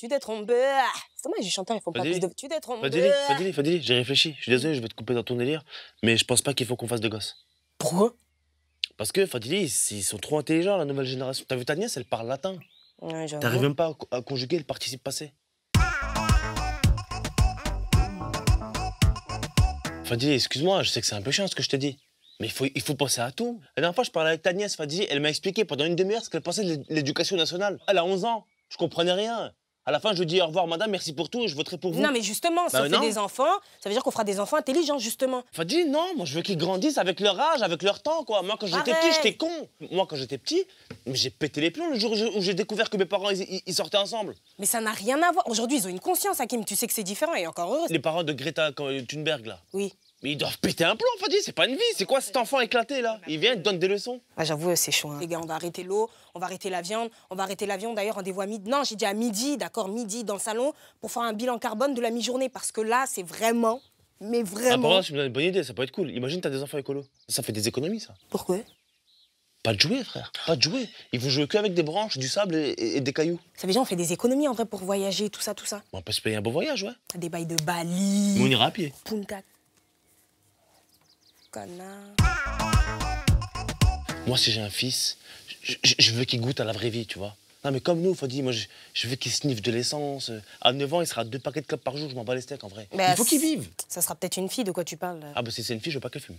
Tu t'es trompé. C'est dommage, j'ai chanté, ils font pas plus de. Tu t'es trompé. Fadili, Fadili, j'ai réfléchi. Je suis désolé, je vais te couper dans ton délire, mais je pense pas qu'il faut qu'on fasse de gosses. Pourquoi Parce que Fadili, ils sont trop intelligents, la nouvelle génération. T'as vu ta nièce, elle parle latin. Ouais, T'arrives même pas à conjuguer le participe passé. Fadili, excuse-moi, je sais que c'est un peu chiant ce que je te dis. Mais il faut, il faut penser à tout. La dernière fois, je parlais avec ta nièce, Fadili, elle m'a expliqué pendant une demi-heure ce qu'elle pensait de l'éducation nationale. Elle a 11 ans, je comprenais rien. À la fin, je dis au revoir, madame, merci pour tout je voterai pour vous. Non, mais justement, si bah on fait des enfants, ça veut dire qu'on fera des enfants intelligents, justement. dis non, moi, je veux qu'ils grandissent avec leur âge, avec leur temps, quoi. Moi, quand j'étais petit, j'étais con. Moi, quand j'étais petit, j'ai pété les plombs le jour où j'ai découvert que mes parents, ils, sortaient ensemble. Mais ça n'a rien à voir. Aujourd'hui, ils ont une conscience, Hakim. Tu sais que c'est différent et encore heureux. Les parents de Greta Thunberg, là. Oui. Mais ils doivent péter un plomb, Fadi, c'est pas une vie. C'est quoi cet enfant éclaté là Il vient, il te donne des leçons. Ah, j'avoue, c'est chaud. Hein. Les gars, on va arrêter l'eau, on va arrêter la viande, on va arrêter la viande. D'ailleurs, rendez-vous à midi. Non, j'ai dit à midi, d'accord, midi dans le salon pour faire un bilan carbone de la mi-journée parce que là, c'est vraiment, mais ah, vraiment. Ah, par tu me donnes une bonne idée, ça peut être cool. Imagine, t'as des enfants écolos. Ça fait des économies, ça. Pourquoi pas de jouer, frère. Pas de jouer. Ils vont jouer que des branches, du sable et, des cailloux. Ça veut dire on fait des économies en vrai pour voyager, tout ça, tout ça. on peut se payer un beau voyage, ouais. Des bails de Bali. on ira à pied. Moi, si j'ai un fils, je, veux qu'il goûte à la vraie vie, tu vois. Non, mais comme nous, faut dire, moi, je, veux qu'il sniffe de l'essence. Euh, à 9 ans, il sera à deux paquets de clopes par jour, je m'en bats les steaks, en vrai. il faut qu'il vive. Ça sera peut-être une fille, de quoi tu parles Ah, bah si c'est une fille, je veux pas qu'elle fume.